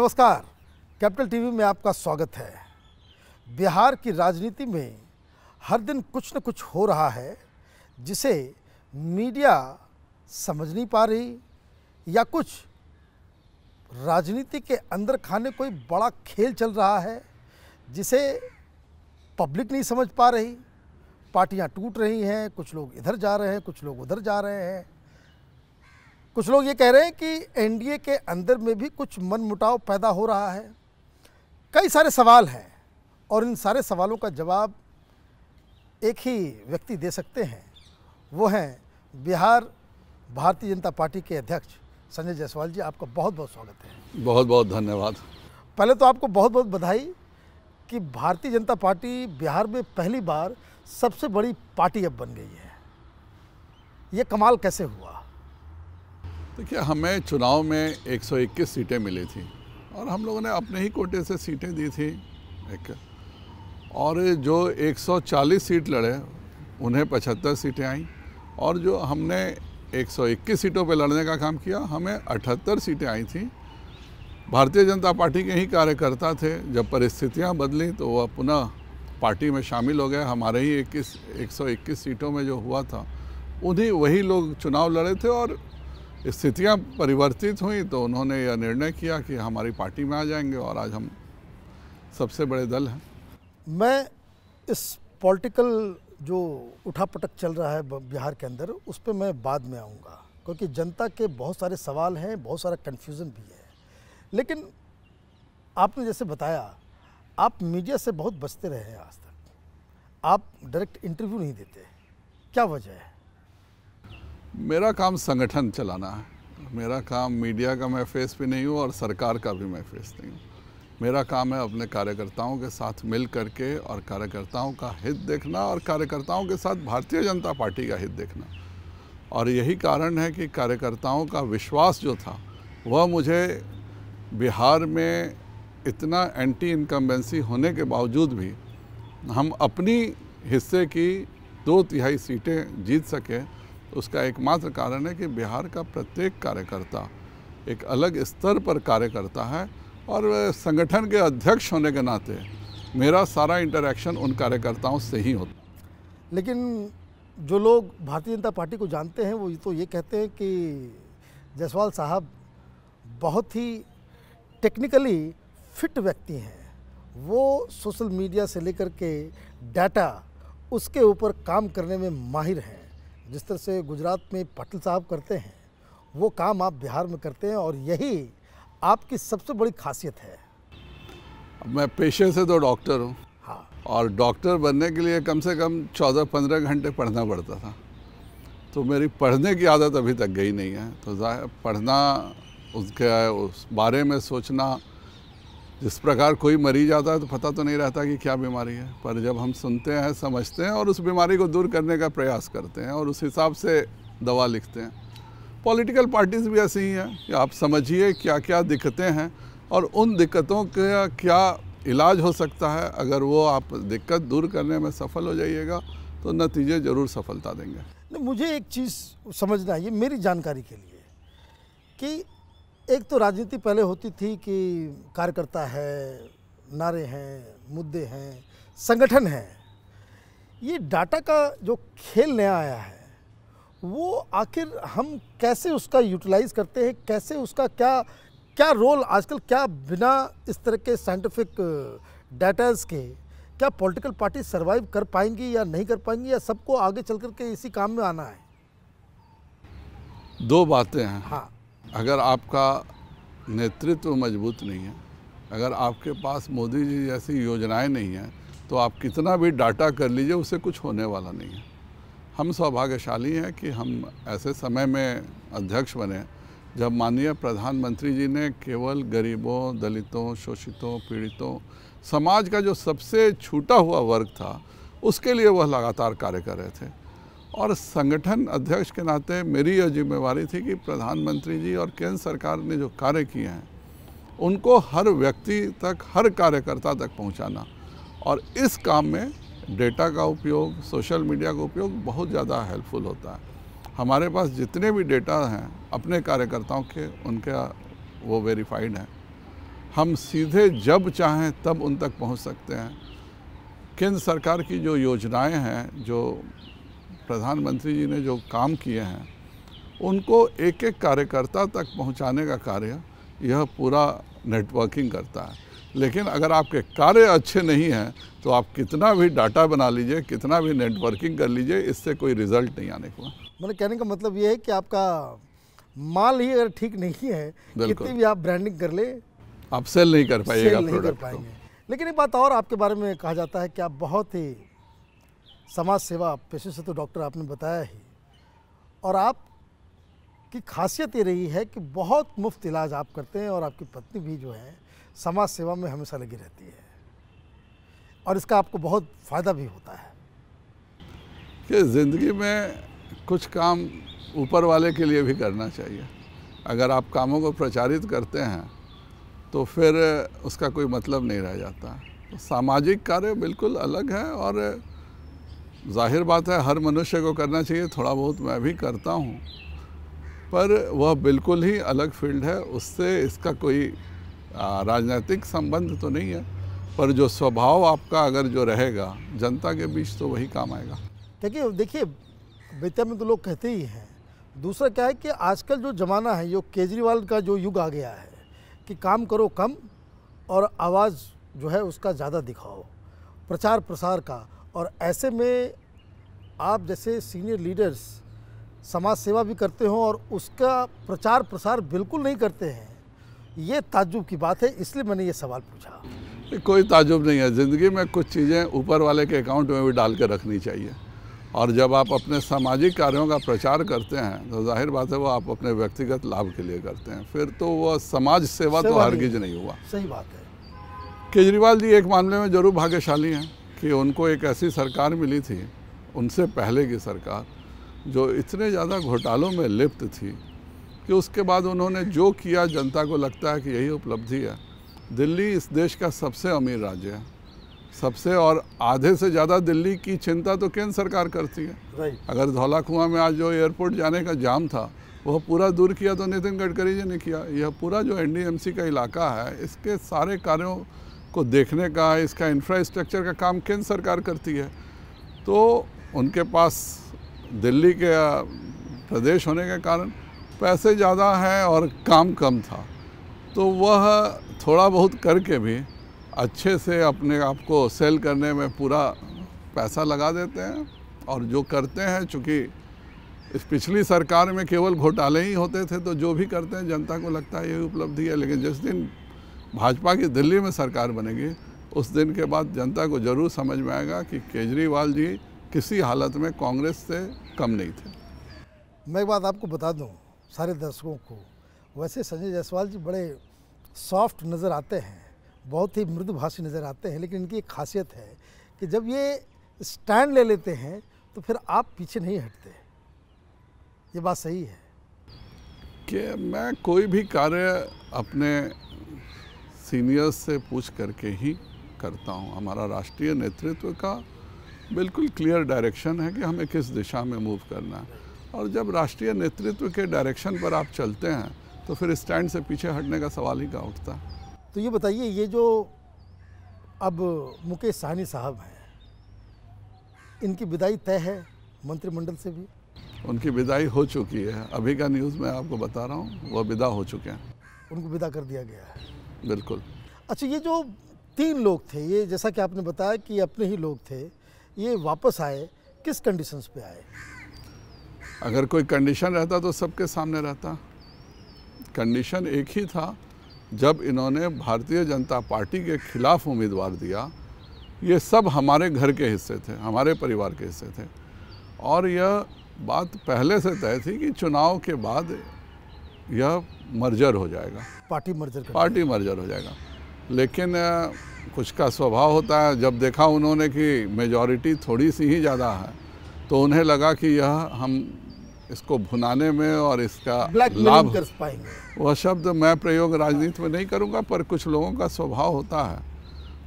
नमस्कार capital TV में आपका स्वागत है बिहार की राजनीति में हर दिन कुछ न कुछ हो रहा है जिसे मीडिया समझ नहीं पा रही या कुछ राजनीति के अंदर खाने कोई बड़ा खेल चल रहा है जिसे पब्लिक नहीं समझ पा रही पार्टियां टूट रही हैं कुछ लोग इधर जा रहे हैं कुछ लोग उधर जा रहे हैं कुछ लोग ये कह रहे हैं कि एनडीए के अंदर में भी कुछ मनमुटाव पैदा हो रहा है कई सारे सवाल हैं और इन सारे सवालों का जवाब एक ही व्यक्ति दे सकते हैं वो हैं बिहार भारतीय जनता पार्टी के अध्यक्ष संजय जायसवाल जी आपका बहुत बहुत स्वागत है बहुत बहुत धन्यवाद पहले तो आपको बहुत बहुत बधाई कि भारतीय जनता पार्टी बिहार में पहली बार सबसे बड़ी पार्टी अब बन गई है ये कमाल कैसे हुआ देखिए हमें चुनाव में 121 सीटें मिली थी और हम लोगों ने अपने ही कोटे से सीटें दी थी एक और जो 140 सीट लड़े उन्हें 75 सीटें आईं और जो हमने 121 सीटों पर लड़ने का काम किया हमें 78 सीटें आई थी भारतीय जनता पार्टी के ही कार्यकर्ता थे जब परिस्थितियां बदली तो वह पुनः पार्टी में शामिल हो गए हमारे ही इक्कीस एक सीटों में जो हुआ था उन्हीं वही लोग चुनाव लड़े थे और स्थितियाँ परिवर्तित हुई तो उन्होंने यह निर्णय किया कि हमारी पार्टी में आ जाएंगे और आज हम सबसे बड़े दल हैं मैं इस पॉलिटिकल जो उठापटक चल रहा है बिहार के अंदर उस पर मैं बाद में आऊँगा क्योंकि जनता के बहुत सारे सवाल हैं बहुत सारा कन्फ्यूज़न भी है लेकिन आपने जैसे बताया आप मीडिया से बहुत बचते रहे हैं आज तक आप डायरेक्ट इंटरव्यू नहीं देते क्या वजह है मेरा काम संगठन चलाना है मेरा काम मीडिया का मैं फेस भी नहीं हूँ और सरकार का भी मैं फेस नहीं हूँ मेरा काम है अपने कार्यकर्ताओं के साथ मिल करके और कार्यकर्ताओं का हित देखना और कार्यकर्ताओं के साथ भारतीय जनता पार्टी का हित देखना और यही कारण है कि कार्यकर्ताओं का विश्वास जो था वह मुझे बिहार में इतना एंटी इनकम्बेंसी होने के बावजूद भी हम अपनी हिस्से की दो तिहाई सीटें जीत सकें उसका एकमात्र कारण है कि बिहार का प्रत्येक कार्यकर्ता एक अलग स्तर पर कार्य करता है और संगठन के अध्यक्ष होने के नाते मेरा सारा इंटरेक्शन उन कार्यकर्ताओं से ही होता लेकिन जो लोग भारतीय जनता पार्टी को जानते हैं वो तो ये कहते हैं कि जयसवाल साहब बहुत ही टेक्निकली फिट व्यक्ति हैं वो सोशल मीडिया से लेकर के डाटा उसके ऊपर काम करने में माहिर हैं जिस तरह से गुजरात में पटेल साहब करते हैं वो काम आप बिहार में करते हैं और यही आपकी सबसे बड़ी खासियत है मैं पेशे से तो डॉक्टर हूँ हाँ और डॉक्टर बनने के लिए कम से कम चौदह पंद्रह घंटे पढ़ना पड़ता था तो मेरी पढ़ने की आदत अभी तक गई नहीं है तो पढ़ना उसके उस बारे में सोचना जिस प्रकार कोई मरीज आता है तो पता तो नहीं रहता कि क्या बीमारी है पर जब हम सुनते हैं समझते हैं और उस बीमारी को दूर करने का प्रयास करते हैं और उस हिसाब से दवा लिखते हैं पॉलिटिकल पार्टीज़ भी ऐसी ही हैं कि आप समझिए क्या क्या दिक्कतें हैं और उन दिक्कतों का क्या इलाज हो सकता है अगर वो आप दिक्कत दूर करने में सफल हो जाइएगा तो नतीजे ज़रूर सफलता देंगे मुझे एक चीज़ समझना है ये मेरी जानकारी के लिए कि एक तो राजनीति पहले होती थी कि कार्यकर्ता है नारे हैं मुद्दे हैं संगठन है ये डाटा का जो खेल नया आया है वो आखिर हम कैसे उसका यूटिलाइज करते हैं कैसे उसका क्या क्या रोल आजकल क्या बिना इस तरह के साइंटिफिक डाटाज के क्या पॉलिटिकल पार्टी सरवाइव कर पाएंगी या नहीं कर पाएंगी या सबको आगे चल कर के इसी काम में आना है दो बातें हैं हाँ अगर आपका नेतृत्व मजबूत नहीं है अगर आपके पास मोदी जी जैसी योजनाएं नहीं हैं तो आप कितना भी डाटा कर लीजिए उससे कुछ होने वाला नहीं है हम सौभाग्यशाली हैं कि हम ऐसे समय में अध्यक्ष बने जब माननीय प्रधानमंत्री जी ने केवल गरीबों दलितों शोषितों पीड़ितों समाज का जो सबसे छूटा हुआ वर्ग था उसके लिए वह लगातार कार्य कर रहे थे और संगठन अध्यक्ष के नाते मेरी यह जिम्मेवारी थी कि प्रधानमंत्री जी और केंद्र सरकार ने जो कार्य किए हैं उनको हर व्यक्ति तक हर कार्यकर्ता तक पहुंचाना और इस काम में डेटा का उपयोग सोशल मीडिया का उपयोग बहुत ज़्यादा हेल्पफुल होता है हमारे पास जितने भी डेटा हैं अपने कार्यकर्ताओं के उनका वो वेरीफाइड हैं हम सीधे जब चाहें तब उन तक पहुंच सकते हैं केंद्र सरकार की जो योजनाएं हैं जो प्रधानमंत्री जी ने जो काम किए हैं उनको एक एक कार्यकर्ता तक पहुंचाने का कार्य यह पूरा नेटवर्किंग करता है लेकिन अगर आपके कार्य अच्छे नहीं हैं तो आप कितना भी डाटा बना लीजिए कितना भी नेटवर्किंग कर लीजिए इससे कोई रिजल्ट नहीं आने को मतलब कहने का मतलब ये है कि आपका माल ही अगर ठीक नहीं है कितनी भी आप ब्रांडिंग कर ले आप सेल नहीं कर पाएगा प्रोडक्ट लेकिन एक बात और आपके बारे में कहा जाता है कि आप बहुत ही समाज सेवा पेशे से तो डॉक्टर आपने बताया ही और आप की खासियत ये रही है कि बहुत मुफ्त इलाज आप करते हैं और आपकी पत्नी भी जो है समाज सेवा में हमेशा लगी रहती है और इसका आपको बहुत फ़ायदा भी होता है कि ज़िंदगी में कुछ काम ऊपर वाले के लिए भी करना चाहिए अगर आप कामों को प्रचारित करते हैं तो फिर उसका कोई मतलब नहीं रह जाता तो सामाजिक कार्य बिल्कुल अलग है और जाहिर बात है हर मनुष्य को करना चाहिए थोड़ा बहुत मैं भी करता हूँ पर वह बिल्कुल ही अलग फील्ड है उससे इसका कोई राजनीतिक संबंध तो नहीं है पर जो स्वभाव आपका अगर जो रहेगा जनता के बीच तो वही काम आएगा देखिए देखिए बेतिया में तो लोग कहते ही हैं दूसरा क्या है कि आजकल जो ज़माना है जो केजरीवाल का जो युग आ गया है कि काम करो कम और आवाज़ जो है उसका ज़्यादा दिखाओ प्रचार प्रसार का और ऐसे में आप जैसे सीनियर लीडर्स समाज सेवा भी करते हो और उसका प्रचार प्रसार बिल्कुल नहीं करते हैं ये ताजुब की बात है इसलिए मैंने ये सवाल पूछा कोई ताजुब नहीं है ज़िंदगी में कुछ चीज़ें ऊपर वाले के अकाउंट में भी डाल कर रखनी चाहिए और जब आप अपने सामाजिक कार्यों का प्रचार करते हैं तो जाहिर बात है वो आप अपने व्यक्तिगत लाभ के लिए करते हैं फिर तो वह समाज सेवा, तो सेवा तो हरगिज नहीं हुआ सही बात है केजरीवाल जी एक मामले में जरूर भाग्यशाली हैं कि उनको एक ऐसी सरकार मिली थी उनसे पहले की सरकार जो इतने ज़्यादा घोटालों में लिप्त थी कि उसके बाद उन्होंने जो किया जनता को लगता है कि यही उपलब्धि है दिल्ली इस देश का सबसे अमीर राज्य है सबसे और आधे से ज़्यादा दिल्ली की चिंता तो केंद्र सरकार करती है अगर धौला कुआ में आज जो एयरपोर्ट जाने का जाम था वह पूरा दूर किया तो नितिन गडकरी जी ने किया यह पूरा जो एनडीएमसी का इलाका है इसके सारे कार्यों को देखने का इसका इंफ्रास्ट्रक्चर का काम केंद्र सरकार करती है तो उनके पास दिल्ली के प्रदेश होने के कारण पैसे ज़्यादा हैं और काम कम था तो वह थोड़ा बहुत करके भी अच्छे से अपने आप को सेल करने में पूरा पैसा लगा देते हैं और जो करते हैं चूँकि इस पिछली सरकार में केवल घोटाले ही होते थे तो जो भी करते हैं जनता को लगता है यही उपलब्धि है लेकिन जिस दिन भाजपा की दिल्ली में सरकार बनेगी उस दिन के बाद जनता को जरूर समझ में आएगा कि केजरीवाल जी किसी हालत में कांग्रेस से कम नहीं थे मैं एक बात आपको बता दूं सारे दर्शकों को वैसे संजय जायसवाल जी बड़े सॉफ्ट नज़र आते हैं बहुत ही मृदभाषी नज़र आते हैं लेकिन इनकी एक खासियत है कि जब ये स्टैंड ले लेते हैं तो फिर आप पीछे नहीं हटते ये बात सही है कि मैं कोई भी कार्य अपने सीनियर्स से पूछ करके ही करता हूँ हमारा राष्ट्रीय नेतृत्व का बिल्कुल क्लियर डायरेक्शन है कि हमें किस दिशा में मूव करना है और जब राष्ट्रीय नेतृत्व के डायरेक्शन पर आप चलते हैं तो फिर स्टैंड से पीछे हटने का सवाल ही का उठता है तो ये बताइए ये जो अब मुकेश सहनी साहब हैं इनकी विदाई तय है मंत्रिमंडल से भी उनकी विदाई हो चुकी है अभी का न्यूज़ मैं आपको बता रहा हूँ वह विदा हो चुके हैं उनको विदा कर दिया गया है बिल्कुल अच्छा ये जो तीन लोग थे ये जैसा कि आपने बताया कि अपने ही लोग थे ये वापस आए किस कंडीशंस पे आए अगर कोई कंडीशन रहता तो सबके सामने रहता कंडीशन एक ही था जब इन्होंने भारतीय जनता पार्टी के खिलाफ उम्मीदवार दिया ये सब हमारे घर के हिस्से थे हमारे परिवार के हिस्से थे और यह बात पहले से तय थी कि चुनाव के बाद यह मर्जर हो जाएगा पार्टी मर्जर पार्टी मर्जर हो जाएगा लेकिन कुछ का स्वभाव होता है जब देखा उन्होंने कि मेजॉरिटी थोड़ी सी ही ज़्यादा है तो उन्हें लगा कि यह हम इसको भुनाने में और इसका लाभ कर पाएंगे वह शब्द मैं प्रयोग राजनीति में नहीं करूँगा पर कुछ लोगों का स्वभाव होता है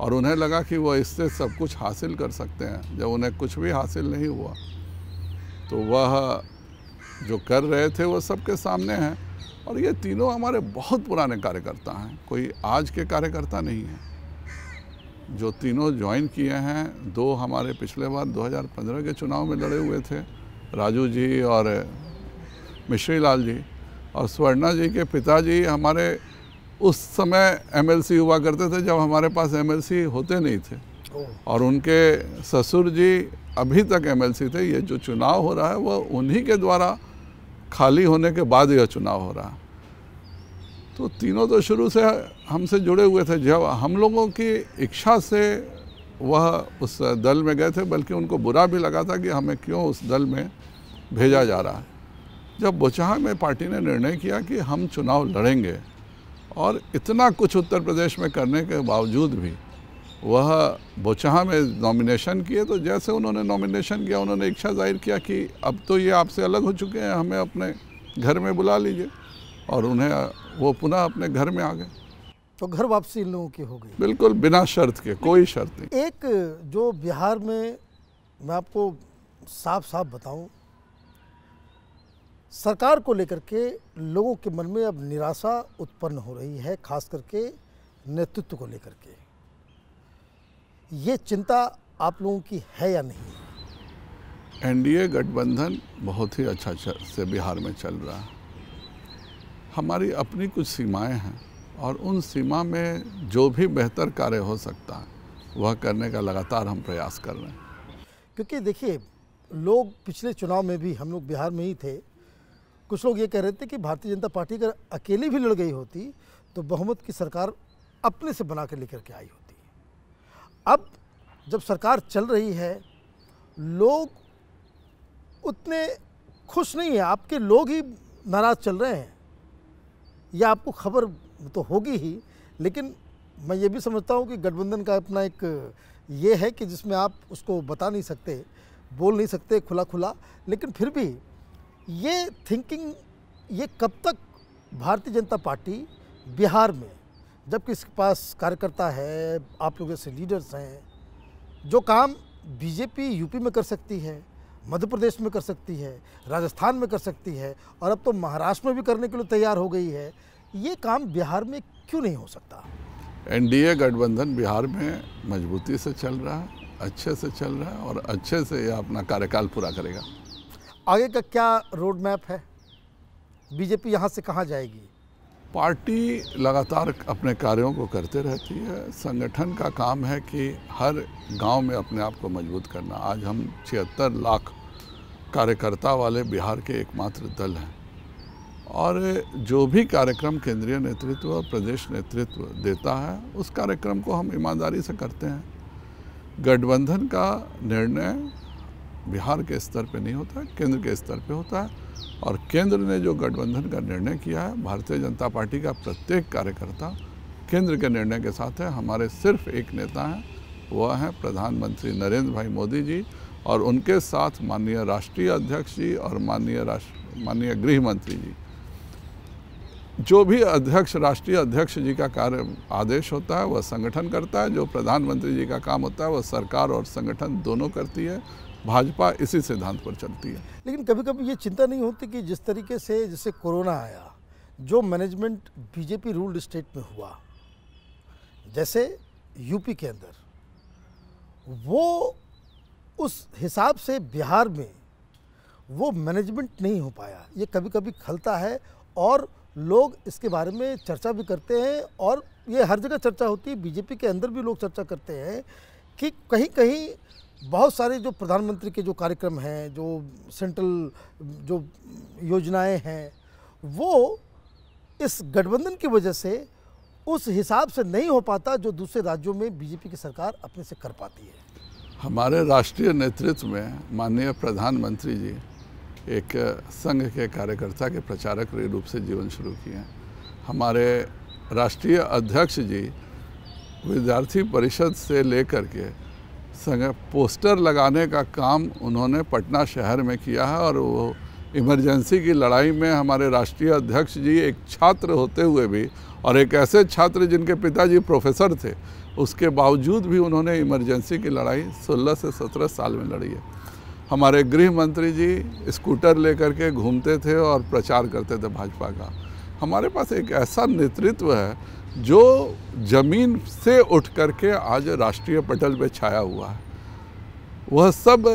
और उन्हें लगा कि वह इससे सब कुछ हासिल कर सकते हैं जब उन्हें कुछ भी हासिल नहीं हुआ तो वह जो कर रहे थे वो सबके सामने हैं और ये तीनों हमारे बहुत पुराने कार्यकर्ता हैं कोई आज के कार्यकर्ता नहीं है जो तीनों ज्वाइन किए हैं दो हमारे पिछले बार 2015 के चुनाव में लड़े हुए थे राजू जी और मिश्री लाल जी और स्वर्णा जी के पिताजी हमारे उस समय एमएलसी हुआ करते थे जब हमारे पास एमएलसी होते नहीं थे और उनके ससुर जी अभी तक एमएलसी थे ये जो चुनाव हो रहा है वो उन्हीं के द्वारा खाली होने के बाद यह चुनाव हो रहा तो तीनों तो शुरू से हमसे जुड़े हुए थे जब हम लोगों की इच्छा से वह उस दल में गए थे बल्कि उनको बुरा भी लगा था कि हमें क्यों उस दल में भेजा जा रहा है जब बुचहा में पार्टी ने निर्णय किया कि हम चुनाव लड़ेंगे और इतना कुछ उत्तर प्रदेश में करने के बावजूद भी वह बोचहा में नॉमिनेशन किए तो जैसे उन्होंने नॉमिनेशन किया उन्होंने इच्छा जाहिर किया कि अब तो ये आपसे अलग हो चुके हैं हमें अपने घर में बुला लीजिए और उन्हें वो पुनः अपने घर में आ गए तो घर वापसी इन लोगों की हो गई बिल्कुल बिना शर्त के कोई शर्त नहीं एक जो बिहार में मैं आपको साफ साफ बताऊं सरकार को लेकर के लोगों के मन में अब निराशा उत्पन्न हो रही है खास करके नेतृत्व को लेकर के ये चिंता आप लोगों की है या नहीं एनडीए गठबंधन बहुत ही अच्छा से बिहार में चल रहा है हमारी अपनी कुछ सीमाएं हैं और उन सीमा में जो भी बेहतर कार्य हो सकता है वह करने का लगातार हम प्रयास कर रहे हैं क्योंकि देखिए लोग पिछले चुनाव में भी हम लोग बिहार में ही थे कुछ लोग ये कह रहे थे कि भारतीय जनता पार्टी अगर अकेली भी लड़ गई होती तो बहुमत की सरकार अपने से बना कर लेकर के आई होती अब जब सरकार चल रही है लोग उतने खुश नहीं है आपके लोग ही नाराज़ चल रहे हैं यह आपको खबर तो होगी ही लेकिन मैं ये भी समझता हूँ कि गठबंधन का अपना एक ये है कि जिसमें आप उसको बता नहीं सकते बोल नहीं सकते खुला खुला लेकिन फिर भी ये थिंकिंग ये कब तक भारतीय जनता पार्टी बिहार में किसी के पास कार्यकर्ता है आप लोग जैसे लीडर्स हैं जो काम बीजेपी यूपी में कर सकती है मध्य प्रदेश में कर सकती है राजस्थान में कर सकती है और अब तो महाराष्ट्र में भी करने के लिए तैयार हो गई है ये काम बिहार में क्यों नहीं हो सकता एनडीए गठबंधन बिहार में मजबूती से चल रहा है अच्छे से चल रहा है और अच्छे से यह अपना कार्यकाल पूरा करेगा आगे का क्या रोड मैप है बीजेपी यहाँ से कहाँ जाएगी पार्टी लगातार अपने कार्यों को करते रहती है संगठन का काम है कि हर गांव में अपने आप को मजबूत करना आज हम छिहत्तर लाख कार्यकर्ता वाले बिहार के एकमात्र दल हैं और जो भी कार्यक्रम केंद्रीय नेतृत्व प्रदेश नेतृत्व देता है उस कार्यक्रम को हम ईमानदारी से करते हैं गठबंधन का निर्णय बिहार के स्तर पर नहीं होता है केंद्र के स्तर पर होता है और केंद्र ने जो गठबंधन का निर्णय किया है भारतीय जनता पार्टी का प्रत्येक कार्यकर्ता केंद्र के निर्णय के साथ है हमारे सिर्फ एक नेता हैं वह हैं प्रधानमंत्री नरेंद्र भाई मोदी जी और उनके साथ माननीय राष्ट्रीय अध्यक्ष जी और माननीय राष्ट्र माननीय गृह मंत्री जी जो भी अध्यक्ष राष्ट्रीय अध्यक्ष जी का कार्य आदेश होता है वह संगठन करता है जो प्रधानमंत्री जी का काम होता है वह सरकार और संगठन दोनों करती है भाजपा इसी सिद्धांत पर चलती है लेकिन कभी कभी ये चिंता नहीं होती कि जिस तरीके से जैसे कोरोना आया जो मैनेजमेंट बीजेपी रूल्ड स्टेट में हुआ जैसे यूपी के अंदर वो उस हिसाब से बिहार में वो मैनेजमेंट नहीं हो पाया ये कभी कभी खलता है और लोग इसके बारे में चर्चा भी करते हैं और ये हर जगह चर्चा होती है बीजेपी के अंदर भी लोग चर्चा करते हैं कि कहीं कहीं बहुत सारे जो प्रधानमंत्री के जो कार्यक्रम हैं जो सेंट्रल जो योजनाएं हैं वो इस गठबंधन की वजह से उस हिसाब से नहीं हो पाता जो दूसरे राज्यों में बीजेपी की सरकार अपने से कर पाती है हमारे राष्ट्रीय नेतृत्व में माननीय प्रधानमंत्री जी एक संघ के कार्यकर्ता के प्रचारक रूप से जीवन शुरू किए हैं हमारे राष्ट्रीय अध्यक्ष जी विद्यार्थी परिषद से लेकर के पोस्टर लगाने का काम उन्होंने पटना शहर में किया है और वो इमरजेंसी की लड़ाई में हमारे राष्ट्रीय अध्यक्ष जी एक छात्र होते हुए भी और एक ऐसे छात्र जिनके पिताजी प्रोफेसर थे उसके बावजूद भी उन्होंने इमरजेंसी की लड़ाई 16 से 17 साल में लड़ी है हमारे गृह मंत्री जी स्कूटर लेकर के घूमते थे और प्रचार करते थे भाजपा का हमारे पास एक ऐसा नेतृत्व है जो जमीन से उठ करके आज राष्ट्रीय पटल पे छाया हुआ है वह सब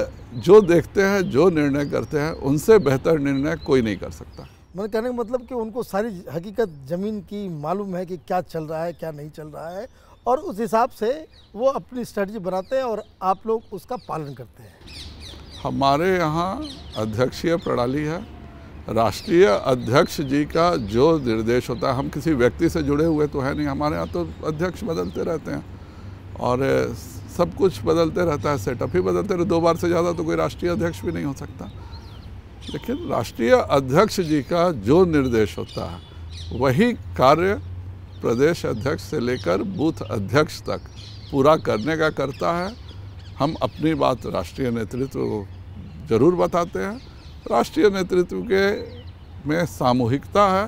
जो देखते हैं जो निर्णय करते हैं उनसे बेहतर निर्णय कोई नहीं कर सकता मैंने कहने का मतलब कि उनको सारी हकीकत ज़मीन की मालूम है कि क्या चल रहा है क्या नहीं चल रहा है और उस हिसाब से वो अपनी स्ट्रेटजी बनाते हैं और आप लोग उसका पालन करते हैं हमारे यहाँ अध्यक्षीय प्रणाली है राष्ट्रीय अध्यक्ष जी का जो निर्देश होता है हम किसी व्यक्ति से जुड़े हुए तो है नहीं हमारे यहाँ तो अध्यक्ष बदलते रहते हैं और सब कुछ बदलते रहता है सेटअप ही बदलते रहते दो बार से ज़्यादा तो कोई राष्ट्रीय अध्यक्ष भी नहीं हो सकता लेकिन राष्ट्रीय अध्यक्ष जी का जो निर्देश होता है वही कार्य प्रदेश अध्यक्ष से लेकर बूथ अध्यक्ष तक पूरा करने का करता है हम अपनी बात राष्ट्रीय नेतृत्व को ज़रूर बताते हैं राष्ट्रीय नेतृत्व के में सामूहिकता है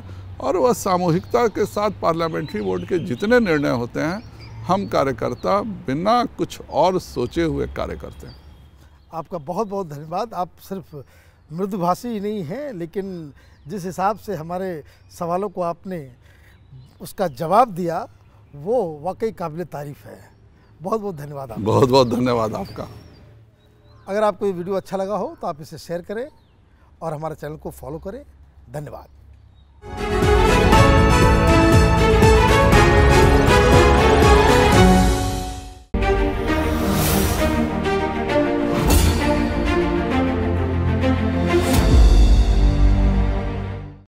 और वह सामूहिकता के साथ पार्लियामेंट्री बोर्ड के जितने निर्णय होते हैं हम कार्यकर्ता बिना कुछ और सोचे हुए कार्य करते हैं आपका बहुत बहुत धन्यवाद आप सिर्फ मृदुभाषी ही नहीं हैं लेकिन जिस हिसाब से हमारे सवालों को आपने उसका जवाब दिया वो वाकई काबिल तारीफ़ है बहुत बहुत धन्यवाद आप बहुत बहुत धन्यवाद आपका अगर आपको ये वीडियो अच्छा लगा हो तो आप इसे शेयर करें और हमारे चैनल को फॉलो करें धन्यवाद